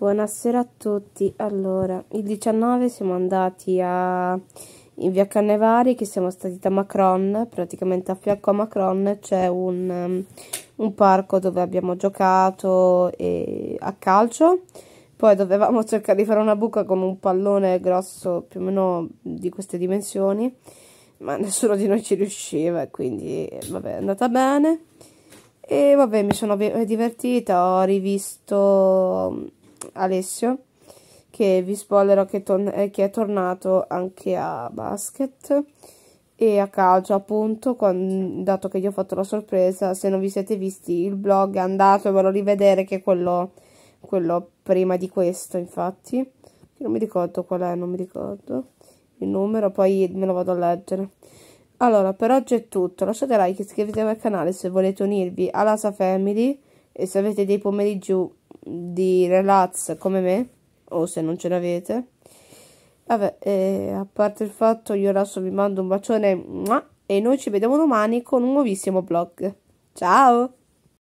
Buonasera a tutti. Allora, il 19 siamo andati a in via Cannevari che siamo stati da Macron, praticamente a fianco a Macron c'è un, um, un, parco dove abbiamo giocato e, a calcio, poi dovevamo cercare di fare una buca con un pallone grosso più o meno di queste dimensioni, ma nessuno di noi ci riusciva e quindi eh, vabbè è andata bene. E vabbè mi sono divertita, ho rivisto Alessio che vi spoilerò che, eh, che, è tornato anche a basket e a calcio appunto quando, dato che gli ho fatto la sorpresa se non vi siete visti il blog andatevelo a rivedere che è quello, quello prima di questo infatti non mi ricordo qual è non mi ricordo il numero poi me lo vado a leggere allora per oggi è tutto lasciate like iscrivetevi al canale se volete unirvi alla Sa Family e se avete dei pomeriggi di relax come me, o se non ce l'avete. Vabbè, eh, a parte il fatto, io adesso vi mando un bacione e noi ci vediamo domani con un nuovissimo blog. Ciao!